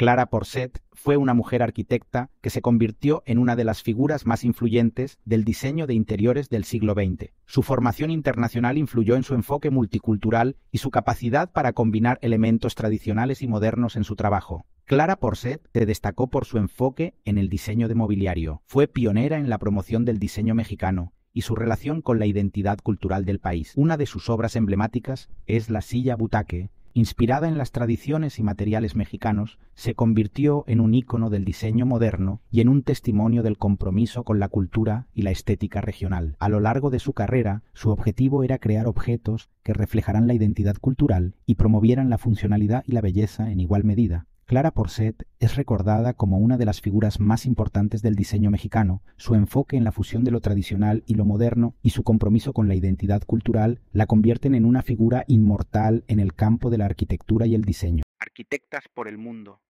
Clara Porcet fue una mujer arquitecta que se convirtió en una de las figuras más influyentes del diseño de interiores del siglo XX. Su formación internacional influyó en su enfoque multicultural y su capacidad para combinar elementos tradicionales y modernos en su trabajo. Clara Porcet se destacó por su enfoque en el diseño de mobiliario. Fue pionera en la promoción del diseño mexicano y su relación con la identidad cultural del país. Una de sus obras emblemáticas es La silla butaque, inspirada en las tradiciones y materiales mexicanos, se convirtió en un ícono del diseño moderno y en un testimonio del compromiso con la cultura y la estética regional. A lo largo de su carrera, su objetivo era crear objetos que reflejaran la identidad cultural y promovieran la funcionalidad y la belleza en igual medida, Clara Porcet es recordada como una de las figuras más importantes del diseño mexicano. Su enfoque en la fusión de lo tradicional y lo moderno y su compromiso con la identidad cultural la convierten en una figura inmortal en el campo de la arquitectura y el diseño. Arquitectas por el mundo.